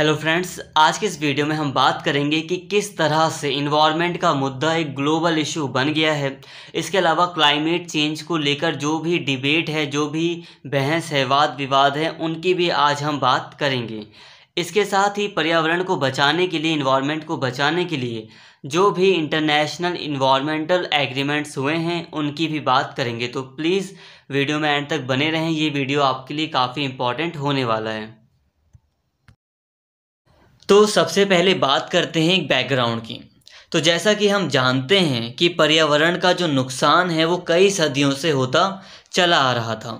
hello friends आज के इस वीडियो में हम बात करेंगे कि किस तरह से इन्वायरमेंट का मुद्दा एक ग्लोबल इशू बन गया है इसके अलावा क्लाइमेट चेंज को लेकर जो भी डिबेट है जो भी बहस है वाद विवाद है उनकी भी आज हम बात करेंगे इसके साथ ही पर्यावरण को बचाने के लिए इन्वायरमेंट को बचाने के लिए जो भी इंटरनेशनल इन्वायरमेंटल एग्रीमेंट्स हुए हैं उनकी भी बात करेंगे तो प्लीज़ वीडियो में एंड तक बने रहें ये वीडियो आपके लिए काफ़ी इंपॉर्टेंट होने वाला है तो सबसे पहले बात करते हैं एक बैकग्राउंड की तो जैसा कि हम जानते हैं कि पर्यावरण का जो नुकसान है वो कई सदियों से होता चला आ रहा था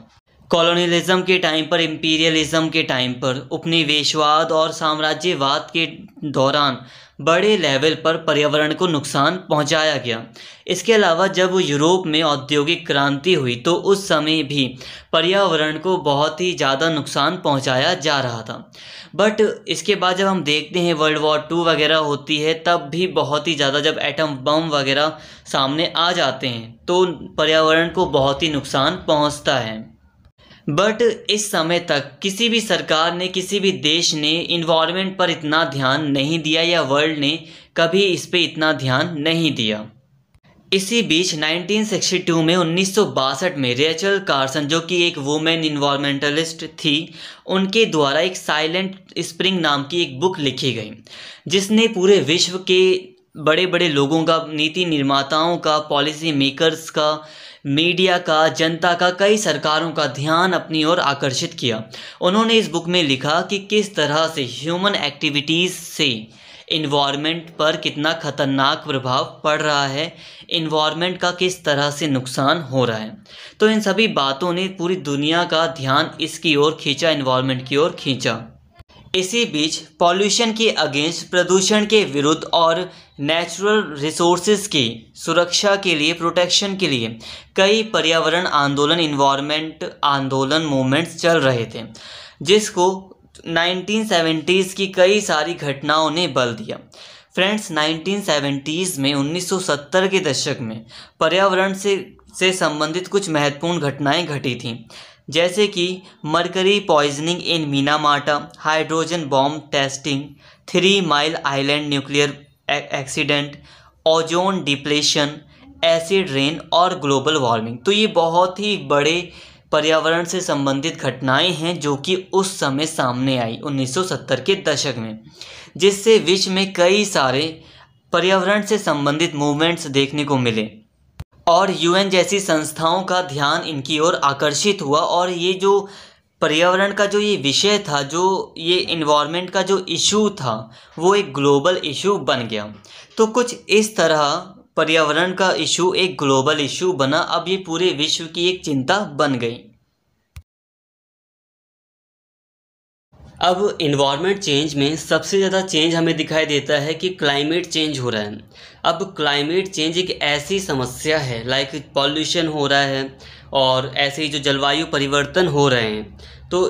कॉलोनियलिज्म के टाइम पर इम्पीरियलिज्म के टाइम पर उपनिवेशवाद और साम्राज्यवाद के दौरान बड़े लेवल पर पर्यावरण को नुकसान पहुंचाया गया इसके अलावा जब यूरोप में औद्योगिक क्रांति हुई तो उस समय भी पर्यावरण को बहुत ही ज़्यादा नुकसान पहुंचाया जा रहा था बट इसके बाद जब हम देखते हैं वर्ल्ड वॉर टू वगैरह होती है तब भी बहुत ही ज़्यादा जब एटम बम वगैरह सामने आ जाते हैं तो पर्यावरण को बहुत ही नुकसान पहुँचता है बट इस समय तक किसी भी सरकार ने किसी भी देश ने इन्वायरमेंट पर इतना ध्यान नहीं दिया या वर्ल्ड ने कभी इस पर इतना ध्यान नहीं दिया इसी बीच 1962 में उन्नीस में रेचल कार्सन जो कि एक वुमेन इन्वायरमेंटलिस्ट थी उनके द्वारा एक साइलेंट स्प्रिंग नाम की एक बुक लिखी गई जिसने पूरे विश्व के बड़े बड़े लोगों का नीति निर्माताओं का पॉलिसी मेकर्स का मीडिया का जनता का कई सरकारों का ध्यान अपनी ओर आकर्षित किया उन्होंने इस बुक में लिखा कि किस तरह से ह्यूमन एक्टिविटीज़ से इन्वायरमेंट पर कितना खतरनाक प्रभाव पड़ रहा है इन्वायरमेंट का किस तरह से नुकसान हो रहा है तो इन सभी बातों ने पूरी दुनिया का ध्यान इसकी ओर खींचा इन्वायरमेंट की ओर खींचा इसी बीच पॉल्यूशन के अगेंस्ट प्रदूषण के विरुद्ध और नेचुरल रिसोर्सेज की सुरक्षा के लिए प्रोटेक्शन के लिए कई पर्यावरण आंदोलन इन्वायरमेंट आंदोलन मूवमेंट्स चल रहे थे जिसको 1970s की कई सारी घटनाओं ने बल दिया फ्रेंड्स 1970s में 1970 के दशक में पर्यावरण से से संबंधित कुछ महत्वपूर्ण घटनाएं घटी थीं जैसे कि mercury poisoning in Minamata hydrogen bomb testing Three Mile Island nuclear accident ozone depletion acid rain और ग्लोबल वार्मिंग तो ये बहुत ही बड़े पर्यावरण से संबंधित घटनाएं हैं जो कि उस समय सामने आई 1970 के दशक में जिससे विश्व में कई सारे पर्यावरण से संबंधित मूवमेंट्स देखने को मिले और यूएन जैसी संस्थाओं का ध्यान इनकी ओर आकर्षित हुआ और ये जो पर्यावरण का जो ये विषय था जो ये इन्वामेंट का जो इशू था वो एक ग्लोबल इशू बन गया तो कुछ इस तरह पर्यावरण का इशू एक ग्लोबल इशू बना अब ये पूरे विश्व की एक चिंता बन गई अब इन्वामेंट चेंज में सबसे ज़्यादा चेंज हमें दिखाई देता है कि क्लाइमेट चेंज हो रहा है अब क्लाइमेट चेंज एक ऐसी समस्या है लाइक पॉल्यूशन हो रहा है और ऐसे ही जो जलवायु परिवर्तन हो रहे हैं तो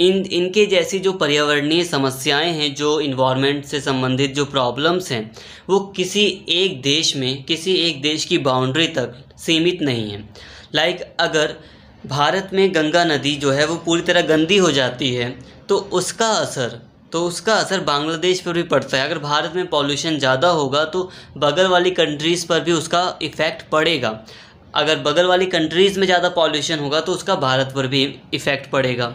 इन इनके जैसी जो पर्यावरणीय समस्याएं हैं जो इन्वामेंट से संबंधित जो प्रॉब्लम्स हैं वो किसी एक देश में किसी एक देश की बाउंड्री तक सीमित नहीं है लाइक अगर भारत में गंगा नदी जो है वो पूरी तरह गंदी हो जाती है तो उसका असर तो उसका असर बांग्लादेश पर भी पड़ता है अगर भारत में पॉल्यूशन ज़्यादा होगा तो बगल वाली कंट्रीज़ पर भी उसका इफ़ेक्ट पड़ेगा अगर बगल वाली कंट्रीज़ में ज़्यादा पॉल्यूशन होगा तो उसका भारत पर भी इफ़ेक्ट पड़ेगा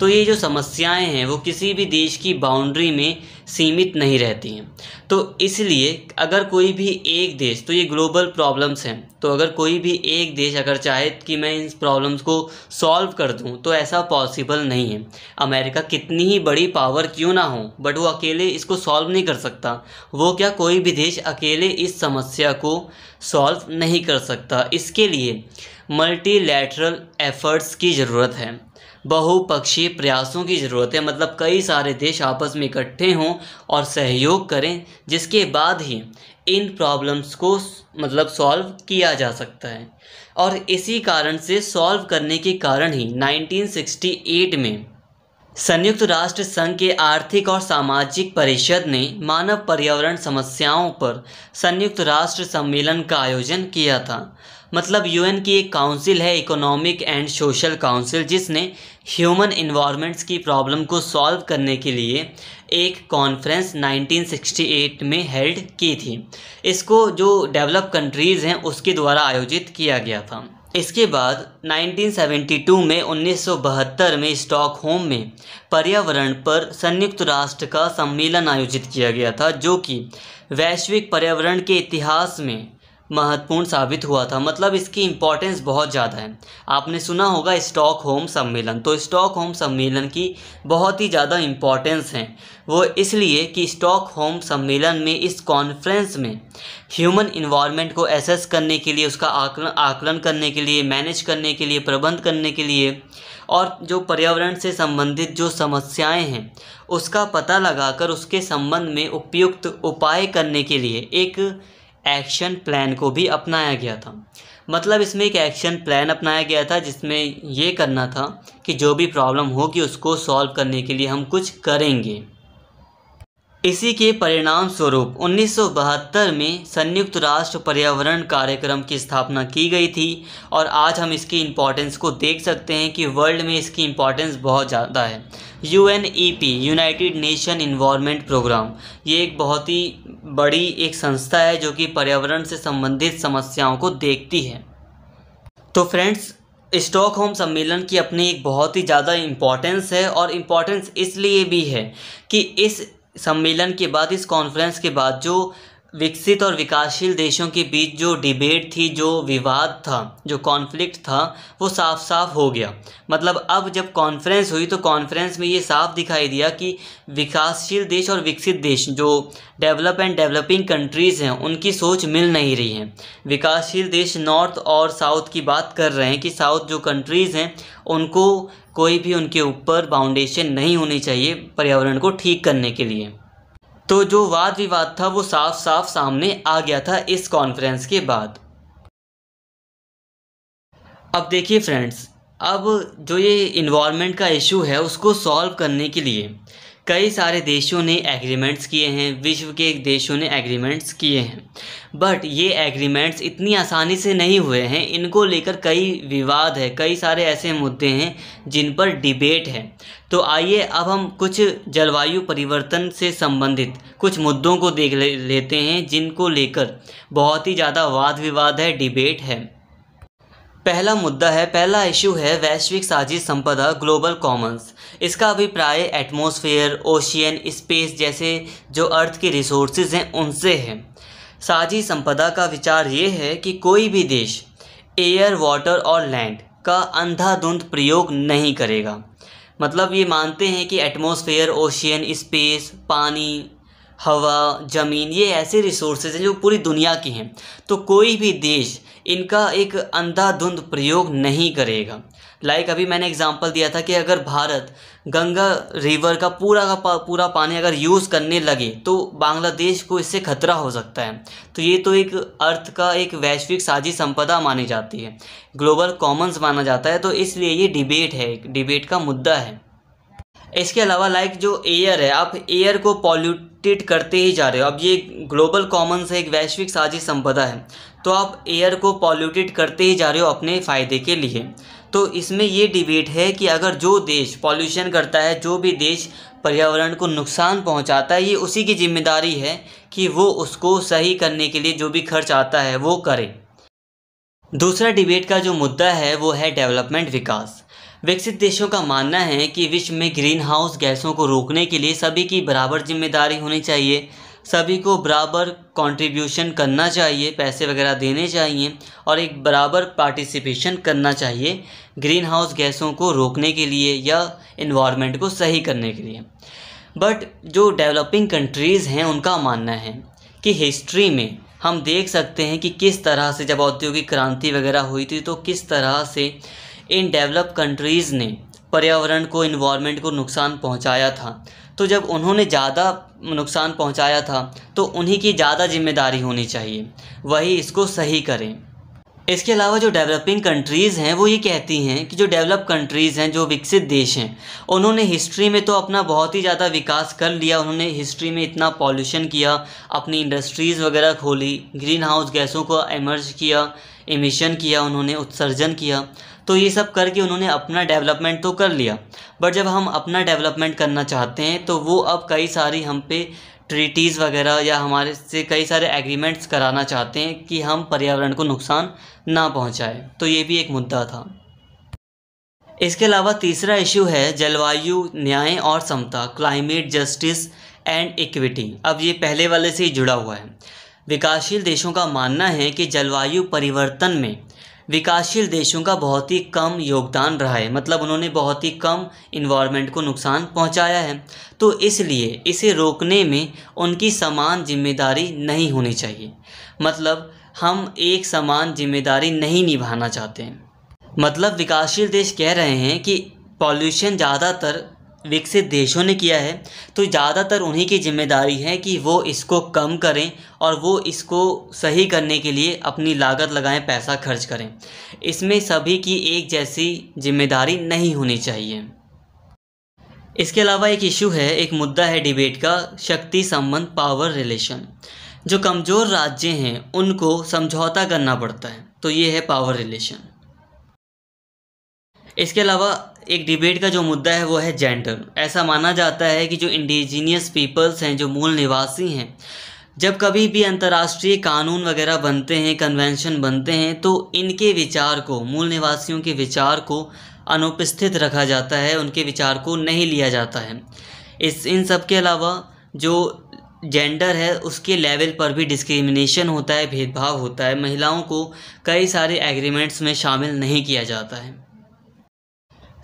तो ये जो समस्याएं हैं वो किसी भी देश की बाउंड्री में सीमित नहीं रहती हैं तो इसलिए अगर कोई भी एक देश तो ये ग्लोबल प्रॉब्लम्स हैं तो अगर कोई भी एक देश अगर चाहे कि मैं इन प्रॉब्लम्स को सॉल्व कर दूं तो ऐसा पॉसिबल नहीं है अमेरिका कितनी ही बड़ी पावर क्यों ना हो बट वो अकेले इसको सॉल्व नहीं कर सकता वो क्या कोई भी देश अकेले इस समस्या को सॉल्व नहीं कर सकता इसके लिए मल्टीलैटरल एफर्ट्स की ज़रूरत है बहुपक्षीय प्रयासों की ज़रूरत है मतलब कई सारे देश आपस में इकट्ठे हों और सहयोग करें जिसके बाद ही इन प्रॉब्लम्स को मतलब सॉल्व किया जा सकता है और इसी कारण से सॉल्व करने के कारण ही 1968 में संयुक्त राष्ट्र संघ के आर्थिक और सामाजिक परिषद ने मानव पर्यावरण समस्याओं पर संयुक्त राष्ट्र सम्मेलन का आयोजन किया था मतलब यूएन की एक काउंसिल है इकोनॉमिक एंड सोशल काउंसिल जिसने ह्यूमन इन्वामेंट्स की प्रॉब्लम को सॉल्व करने के लिए एक कॉन्फ्रेंस 1968 में हेल्ड की थी इसको जो डेवलप कंट्रीज़ हैं उसके द्वारा आयोजित किया गया था इसके बाद 1972 में 1972 में स्टॉकहोम में पर्यावरण पर संयुक्त राष्ट्र का सम्मेलन आयोजित किया गया था जो कि वैश्विक पर्यावरण के इतिहास में महत्वपूर्ण साबित हुआ था मतलब इसकी इम्पोर्टेंस बहुत ज़्यादा है आपने सुना होगा स्टॉक होम सम्मेलन तो स्टॉक होम सम्मेलन की बहुत ही ज़्यादा इम्पोर्टेंस है वो इसलिए कि स्टॉक होम सम्मेलन में इस कॉन्फ्रेंस में ह्यूमन इन्वायरमेंट को एसेस करने के लिए उसका आकलन आकलन करने के लिए मैनेज करने के लिए प्रबंध करने के लिए और जो पर्यावरण से संबंधित जो समस्याएं हैं उसका पता लगाकर उसके संबंध में उपयुक्त उपाय करने के लिए एक एक्शन प्लान को भी अपनाया गया था मतलब इसमें एक एक्शन प्लान अपनाया गया था जिसमें ये करना था कि जो भी प्रॉब्लम होगी उसको सॉल्व करने के लिए हम कुछ करेंगे इसी के परिणाम स्वरूप 1972 में संयुक्त राष्ट्र पर्यावरण कार्यक्रम की स्थापना की गई थी और आज हम इसकी इम्पोर्टेंस को देख सकते हैं कि वर्ल्ड में इसकी इम्पोर्टेंस बहुत ज़्यादा है U N E P United Nation environment programme ये एक बहुत ही बड़ी एक संस्था है जो कि पर्यावरण से संबंधित समस्याओं को देखती है तो फ्रेंड्स स्टॉक होम सम्मेलन की अपनी एक बहुत ही ज़्यादा इम्पोर्टेंस है और इम्पोर्टेंस इसलिए भी है कि इस सम्मेलन के बाद इस कॉन्फ्रेंस के बाद जो विकसित और विकासशील देशों के बीच जो डिबेट थी जो विवाद था जो कॉन्फ्लिक्ट था वो साफ साफ हो गया मतलब अब जब कॉन्फ्रेंस हुई तो कॉन्फ्रेंस में ये साफ दिखाई दिया कि विकासशील देश और विकसित देश जो डेवलप एंड डेवलपिंग कंट्रीज़ हैं उनकी सोच मिल नहीं रही है विकासशील देश नॉर्थ और साउथ की बात कर रहे हैं कि साउथ जो कंट्रीज़ हैं उनको कोई भी उनके ऊपर बाउंडेशन नहीं होनी चाहिए पर्यावरण को ठीक करने के लिए तो जो वाद विवाद था वो साफ साफ सामने आ गया था इस कॉन्फ्रेंस के बाद अब देखिए फ्रेंड्स अब जो ये इन्वायरमेंट का इशू है उसको सॉल्व करने के लिए कई सारे देशों ने एग्रीमेंट्स किए हैं विश्व के देशों ने एग्रीमेंट्स किए हैं बट ये एग्रीमेंट्स इतनी आसानी से नहीं हुए हैं इनको लेकर कई विवाद है कई सारे ऐसे मुद्दे हैं जिन पर डिबेट है तो आइए अब हम कुछ जलवायु परिवर्तन से संबंधित कुछ मुद्दों को देख ले, लेते हैं जिनको लेकर बहुत ही ज़्यादा वाद विवाद है डिबेट है पहला मुद्दा है पहला इशू है वैश्विक साजिश संपदा ग्लोबल कॉमन्स इसका अभिप्राय एटमॉस्फेयर ओशियन स्पेस जैसे जो अर्थ के रिसोर्सेज हैं उनसे है साझी संपदा का विचार ये है कि कोई भी देश एयर वाटर और लैंड का अंधाधुंध प्रयोग नहीं करेगा मतलब ये मानते हैं कि एटमॉस्फेयर ओशियन स्पेस पानी हवा ज़मीन ये ऐसे रिसोर्सेज हैं जो पूरी दुनिया की हैं तो कोई भी देश इनका एक अंधाधुंध प्रयोग नहीं करेगा लाइक like अभी मैंने एग्जांपल दिया था कि अगर भारत गंगा रिवर का पूरा का पा, पूरा पानी अगर यूज़ करने लगे तो बांग्लादेश को इससे खतरा हो सकता है तो ये तो एक अर्थ का एक वैश्विक साझी संपदा मानी जाती है ग्लोबल कॉमन्स माना जाता है तो इसलिए ये डिबेट है डिबेट का मुद्दा है इसके अलावा लाइक जो एयर है आप एयर को पॉल्यूटेड करते ही जा रहे हो अब ये ग्लोबल कॉमन से एक वैश्विक साझी संपदा है तो आप एयर को पॉल्यूटेड करते ही जा रहे हो अपने फ़ायदे के लिए तो इसमें ये डिबेट है कि अगर जो देश पॉल्यूशन करता है जो भी देश पर्यावरण को नुकसान पहुंचाता है ये उसी की जिम्मेदारी है कि वो उसको सही करने के लिए जो भी खर्च आता है वो करे दूसरा डिबेट का जो मुद्दा है वो है डेवलपमेंट विकास विकसित देशों का मानना है कि विश्व में ग्रीन हाउस गैसों को रोकने के लिए सभी की बराबर जिम्मेदारी होनी चाहिए सभी को बराबर कंट्रीब्यूशन करना चाहिए पैसे वगैरह देने चाहिए और एक बराबर पार्टिसिपेशन करना चाहिए ग्रीन हाउस गैसों को रोकने के लिए या इन्वायरमेंट को सही करने के लिए बट जो डेवलपिंग कंट्रीज़ हैं उनका मानना है कि हिस्ट्री में हम देख सकते हैं कि किस तरह से जब औद्योगिक क्रांति वगैरह हुई थी तो किस तरह से इन डेवलप कंट्रीज़ ने पर्यावरण को इन्वायरमेंट को नुकसान पहुंचाया था तो जब उन्होंने ज़्यादा नुकसान पहुंचाया था तो उन्हीं की ज़्यादा जिम्मेदारी होनी चाहिए वही इसको सही करें इसके अलावा जो डेवलपिंग कंट्रीज़ हैं वो ये कहती हैं कि जो डेवलप कंट्रीज़ हैं जो विकसित देश हैं उन्होंने हिस्ट्री में तो अपना बहुत ही ज़्यादा विकास कर लिया उन्होंने हिस्ट्री में इतना पॉल्यूशन किया अपनी इंडस्ट्रीज़ वगैरह खोली ग्रीन हाउस गैसों को एमर्ज किया एमिशन किया उन्होंने उत्सर्जन किया तो ये सब करके उन्होंने अपना डेवलपमेंट तो कर लिया बट जब हम अपना डेवलपमेंट करना चाहते हैं तो वो अब कई सारी हम पे ट्रीटीज़ वगैरह या हमारे से कई सारे एग्रीमेंट्स कराना चाहते हैं कि हम पर्यावरण को नुकसान ना पहुँचाएँ तो ये भी एक मुद्दा था इसके अलावा तीसरा इशू है जलवायु न्याय और समता क्लाइमेट जस्टिस एंड इक्विटी अब ये पहले वाले से ही जुड़ा हुआ है विकासशील देशों का मानना है कि जलवायु परिवर्तन में विकासशील देशों का बहुत ही कम योगदान रहा है मतलब उन्होंने बहुत ही कम इन्वायरमेंट को नुकसान पहुंचाया है तो इसलिए इसे रोकने में उनकी समान जिम्मेदारी नहीं होनी चाहिए मतलब हम एक समान जिम्मेदारी नहीं निभाना चाहते हैं मतलब विकासशील देश कह रहे हैं कि पॉल्यूशन ज़्यादातर विकसित देशों ने किया है तो ज़्यादातर उन्हीं की जिम्मेदारी है कि वो इसको कम करें और वो इसको सही करने के लिए अपनी लागत लगाएं पैसा खर्च करें इसमें सभी की एक जैसी जिम्मेदारी नहीं होनी चाहिए इसके अलावा एक इशू है एक मुद्दा है डिबेट का शक्ति संबंध पावर रिलेशन जो कमज़ोर राज्य हैं उनको समझौता करना पड़ता है तो ये है पावर रिलेशन इसके अलावा एक डिबेट का जो मुद्दा है वो है जेंडर ऐसा माना जाता है कि जो इंडिजीनियस पीपल्स हैं जो मूल निवासी हैं जब कभी भी अंतर्राष्ट्रीय कानून वगैरह बनते हैं कन्वेंशन बनते हैं तो इनके विचार को मूल निवासियों के विचार को अनुपस्थित रखा जाता है उनके विचार को नहीं लिया जाता है इस इन सब के अलावा जो जेंडर है उसके लेवल पर भी डिस्क्रिमिनेशन होता है भेदभाव होता है महिलाओं को कई सारे एग्रीमेंट्स में शामिल नहीं किया जाता है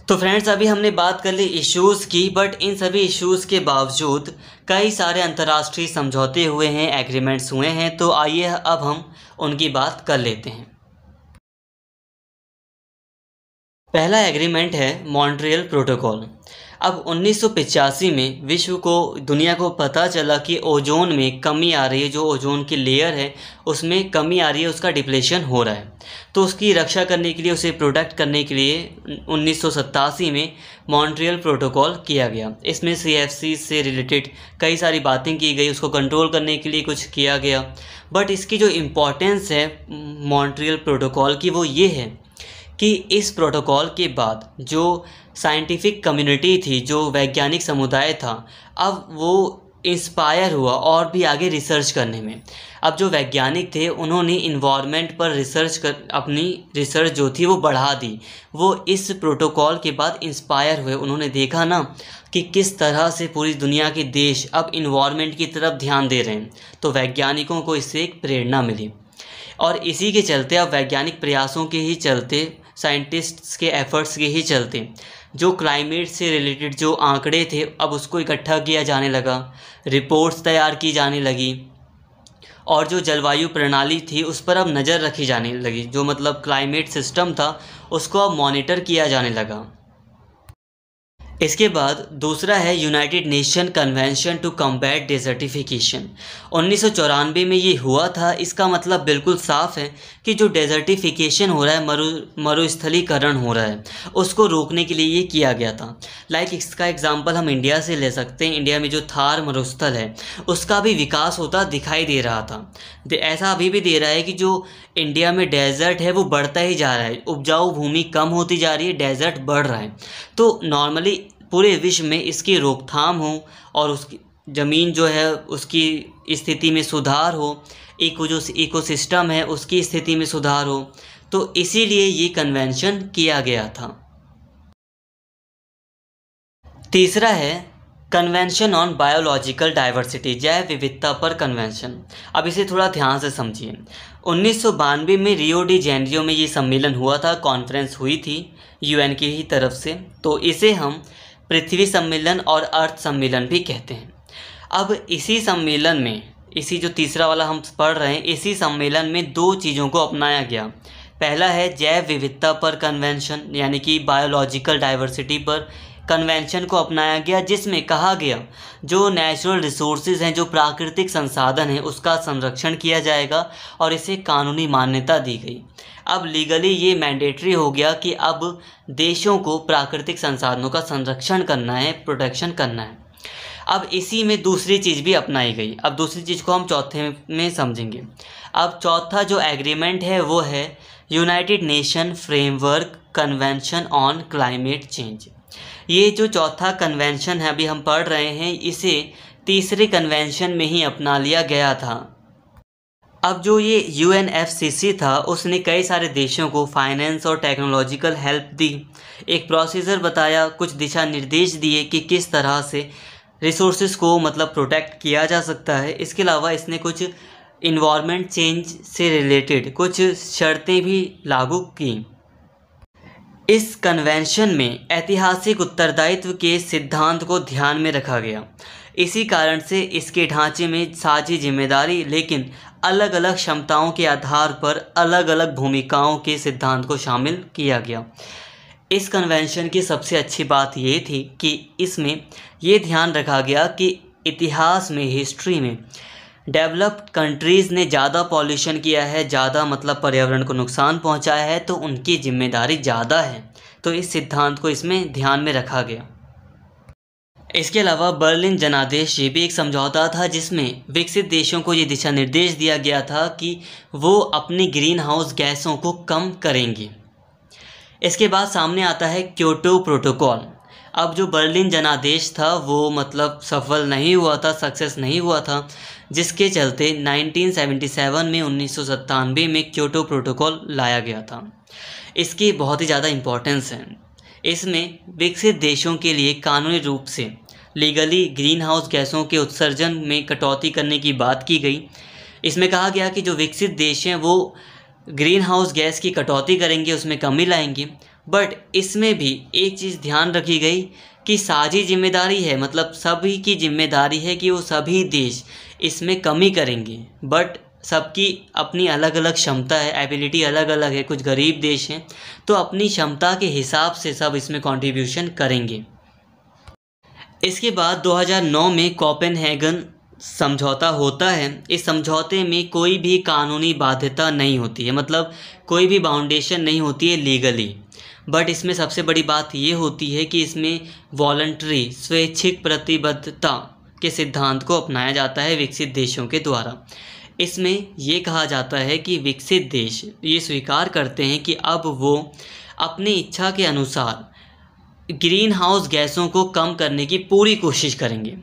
तो फ्रेंड्स अभी हमने बात कर ली इश्यूज़ की बट इन सभी इश्यूज़ के बावजूद कई सारे अंतर्राष्ट्रीय समझौते हुए हैं एग्रीमेंट्स हुए हैं तो आइए अब हम उनकी बात कर लेते हैं पहला एग्रीमेंट है मॉन्ट्रियल प्रोटोकॉल अब उन्नीस में विश्व को दुनिया को पता चला कि ओजोन में कमी आ रही है जो ओजोन की लेयर है उसमें कमी आ रही है उसका डिप्लेशन हो रहा है तो उसकी रक्षा करने के लिए उसे प्रोटेक्ट करने के लिए उन्नीस में मॉन्ट्रियल प्रोटोकॉल किया गया इसमें सी से रिलेटेड कई सारी बातें की गई उसको कंट्रोल करने के लिए कुछ किया गया बट इसकी जो इम्पोर्टेंस है मॉन्ट्रियल प्रोटोकॉल की वो ये है कि इस प्रोटोकॉल के बाद जो साइंटिफिक कम्युनिटी थी जो वैज्ञानिक समुदाय था अब वो इंस्पायर हुआ और भी आगे रिसर्च करने में अब जो वैज्ञानिक थे उन्होंने इन्वायरमेंट पर रिसर्च कर अपनी रिसर्च जो थी वो बढ़ा दी वो इस प्रोटोकॉल के बाद इंस्पायर हुए उन्होंने देखा ना कि किस तरह से पूरी दुनिया के देश अब इन्वायरमेंट की तरफ ध्यान दे रहे हैं तो वैज्ञानिकों को इससे एक प्रेरणा मिली और इसी के चलते अब वैज्ञानिक प्रयासों के ही चलते साइंटिस्ट्स के एफर्ट्स के ही चलते जो क्लाइमेट से रिलेटेड जो आंकड़े थे अब उसको इकट्ठा किया जाने लगा रिपोर्ट्स तैयार की जाने लगी और जो जलवायु प्रणाली थी उस पर अब नज़र रखी जाने लगी जो मतलब क्लाइमेट सिस्टम था उसको अब मॉनिटर किया जाने लगा इसके बाद दूसरा है United Nation convention to combat desertification उन्नीस में ये हुआ था इसका मतलब बिल्कुल साफ है कि जो डेजर्टिफिकेशन हो रहा है मरु मरुस्थलीकरण हो रहा है उसको रोकने के लिए ये किया गया था लाइक इसका एग्जाम्पल हम इंडिया से ले सकते हैं इंडिया में जो थार मरुस्थल है उसका भी विकास होता दिखाई दे रहा था ऐसा अभी भी दे रहा है कि जो इंडिया में डेजर्ट है वो बढ़ता ही जा रहा है उपजाऊ भूमि कम होती जा रही है डेजर्ट बढ़ रहा है तो नॉर्मली पूरे विश्व में इसकी रोकथाम हो और उसकी ज़मीन जो है उसकी स्थिति में सुधार हो एक जो इकोसिस्टम है उसकी स्थिति में सुधार हो तो इसीलिए ये कन्वेंशन किया गया था तीसरा है कन्वेंशन ऑन बायोलॉजिकल डाइवर्सिटी जैव विविधता पर कन्वेंशन अब इसे थोड़ा ध्यान से समझिए उन्नीस में रियो डी जेनरियो में ये सम्मेलन हुआ था कॉन्फ्रेंस हुई थी यूएन की ही तरफ से तो इसे हम पृथ्वी सम्मेलन और अर्थ सम्मेलन भी कहते हैं अब इसी सम्मेलन में इसी जो तीसरा वाला हम पढ़ रहे हैं इसी सम्मेलन में दो चीज़ों को अपनाया गया पहला है जैव विविधता पर कन्वेंशन यानी कि बायोलॉजिकल डाइवर्सिटी पर कन्वेंशन को अपनाया गया जिसमें कहा गया जो नेचुरल रिसोर्सेज हैं जो प्राकृतिक संसाधन हैं उसका संरक्षण किया जाएगा और इसे कानूनी मान्यता दी गई अब लीगली ये मैंडेटरी हो गया कि अब देशों को प्राकृतिक संसाधनों का संरक्षण करना है प्रोटेक्शन करना है अब इसी में दूसरी चीज़ भी अपनाई गई अब दूसरी चीज़ को हम चौथे में समझेंगे अब चौथा जो एग्रीमेंट है वो है United Nation framework convention on climate change ये जो चौथा कन्वेंशन है अभी हम पढ़ रहे हैं इसे तीसरे कन्वेंशन में ही अपना लिया गया था अब जो ये यू था उसने कई सारे देशों को फाइनेंस और टेक्नोलॉजिकल हेल्प दी एक प्रोसीजर बताया कुछ दिशा निर्देश दिए कि किस तरह से रिसोर्स को मतलब प्रोटेक्ट किया जा सकता है इसके अलावा इसने कुछ इन्वामेंट चेंज से रिलेटेड कुछ शर्तें भी लागू की इस कन्वेंशन में ऐतिहासिक उत्तरदायित्व के सिद्धांत को ध्यान में रखा गया इसी कारण से इसके ढांचे में साझी जिम्मेदारी लेकिन अलग अलग क्षमताओं के आधार पर अलग अलग भूमिकाओं के सिद्धांत को शामिल किया गया इस कन्वेंशन की सबसे अच्छी बात ये थी कि इसमें ये ध्यान रखा गया कि इतिहास में हिस्ट्री में डेवलप्ड कंट्रीज़ ने ज़्यादा पॉल्यूशन किया है ज़्यादा मतलब पर्यावरण को नुकसान पहुँचाया है तो उनकी जिम्मेदारी ज़्यादा है तो इस सिद्धांत को इसमें ध्यान में रखा गया इसके अलावा बर्लिन जनादेश ये भी एक समझौता था जिसमें विकसित देशों को ये दिशा निर्देश दिया गया था कि वो अपनी ग्रीन हाउस गैसों को कम करेंगे इसके बाद सामने आता है क्योटो प्रोटोकॉल अब जो बर्लिन जनादेश था वो मतलब सफल नहीं हुआ था सक्सेस नहीं हुआ था जिसके चलते 1977 में उन्नीस में क्योटो प्रोटोकॉल लाया गया था इसकी बहुत ही ज़्यादा इम्पोर्टेंस है इसमें विकसित देशों के लिए कानूनी रूप से लीगली ग्रीन हाउस गैसों के उत्सर्जन में कटौती करने की बात की गई इसमें कहा गया कि जो विकसित देश हैं वो ग्रीन हाउस गैस की कटौती करेंगे उसमें कमी लाएंगे बट इसमें भी एक चीज़ ध्यान रखी गई कि साझी जिम्मेदारी है मतलब सभी की जिम्मेदारी है कि वो सभी देश इसमें कमी करेंगे बट सबकी अपनी अलग अलग क्षमता है एबिलिटी अलग अलग है कुछ गरीब देश हैं तो अपनी क्षमता के हिसाब से सब इसमें कंट्रीब्यूशन करेंगे इसके बाद 2009 में हैगन समझौता होता है इस समझौते में कोई भी कानूनी बाध्यता नहीं होती है मतलब कोई भी बाउंडेशन नहीं होती है लीगली बट इसमें सबसे बड़ी बात ये होती है कि इसमें वॉलंट्री स्वैच्छिक प्रतिबद्धता के सिद्धांत को अपनाया जाता है विकसित देशों के द्वारा इसमें ये कहा जाता है कि विकसित देश ये स्वीकार करते हैं कि अब वो अपनी इच्छा के अनुसार ग्रीन हाउस गैसों को कम करने की पूरी कोशिश करेंगे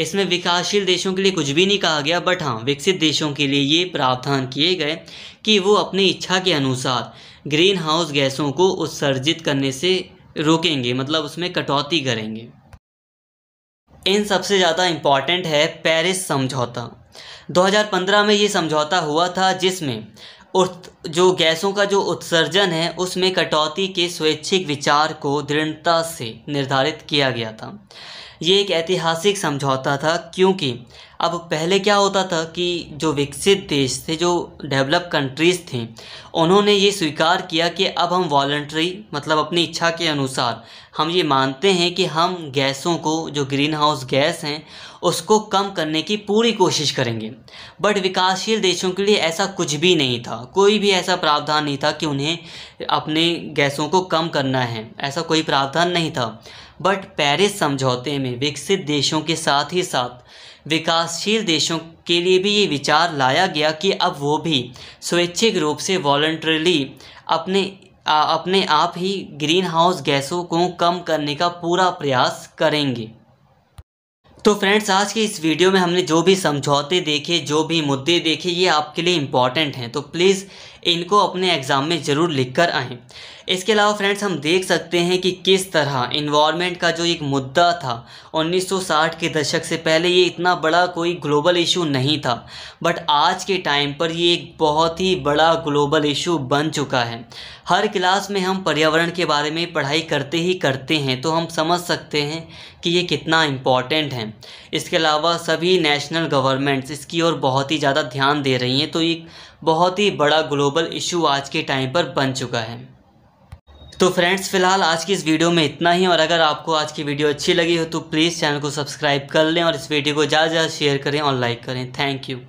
इसमें विकासशील देशों के लिए कुछ भी नहीं कहा गया बट हाँ विकसित देशों के लिए ये प्रावधान किए गए कि वो अपनी इच्छा के अनुसार ग्रीन हाउस गैसों को उत्सर्जित करने से रोकेंगे मतलब उसमें कटौती करेंगे इन सबसे ज़्यादा इम्पॉर्टेंट है पेरिस समझौता 2015 में ये समझौता हुआ था जिसमें जो गैसों का जो उत्सर्जन है उसमें कटौती के स्वैच्छिक विचार को दृढ़ता से निर्धारित किया गया था ये एक ऐतिहासिक समझौता था क्योंकि अब पहले क्या होता था कि जो विकसित देश थे जो डेवलप कंट्रीज़ थी उन्होंने ये स्वीकार किया कि अब हम वॉल्ट्री मतलब अपनी इच्छा के अनुसार हम ये मानते हैं कि हम गैसों को जो ग्रीन हाउस गैस हैं उसको कम करने की पूरी कोशिश करेंगे बट विकासशील देशों के लिए ऐसा कुछ भी नहीं था कोई भी ऐसा प्रावधान नहीं था कि उन्हें अपने गैसों को कम करना है ऐसा कोई प्रावधान नहीं था बट पेरिस समझौते में विकसित देशों के साथ ही साथ विकासशील देशों के लिए भी ये विचार लाया गया कि अब वो भी स्वैच्छिक रूप से वॉल्ट्रली अपने आ, अपने आप ही ग्रीन हाउस गैसों को कम करने का पूरा प्रयास करेंगे तो फ्रेंड्स आज के इस वीडियो में हमने जो भी समझौते देखे जो भी मुद्दे देखे ये आपके लिए इम्पॉर्टेंट हैं तो प्लीज़ इनको अपने एग्ज़ाम में ज़रूर लिख कर आएँ इसके अलावा फ्रेंड्स हम देख सकते हैं कि किस तरह इन्वायरमेंट का जो एक मुद्दा था 1960 के दशक से पहले ये इतना बड़ा कोई ग्लोबल इशू नहीं था बट आज के टाइम पर ये एक बहुत ही बड़ा ग्लोबल इशू बन चुका है हर क्लास में हम पर्यावरण के बारे में पढ़ाई करते ही करते हैं तो हम समझ सकते हैं कि ये कितना इम्पॉर्टेंट है इसके अलावा सभी नेशनल गवर्नमेंट्स इसकी ओर बहुत ही ज़्यादा ध्यान दे रही हैं तो एक बहुत ही बड़ा ग्लोबल इशू आज के टाइम पर बन चुका है तो फ्रेंड्स फिलहाल आज की इस वीडियो में इतना ही और अगर आपको आज की वीडियो अच्छी लगी हो तो प्लीज़ चैनल को सब्सक्राइब कर लें और इस वीडियो को ज़्यादा से ज़्यादा शेयर करें और लाइक करें थैंक यू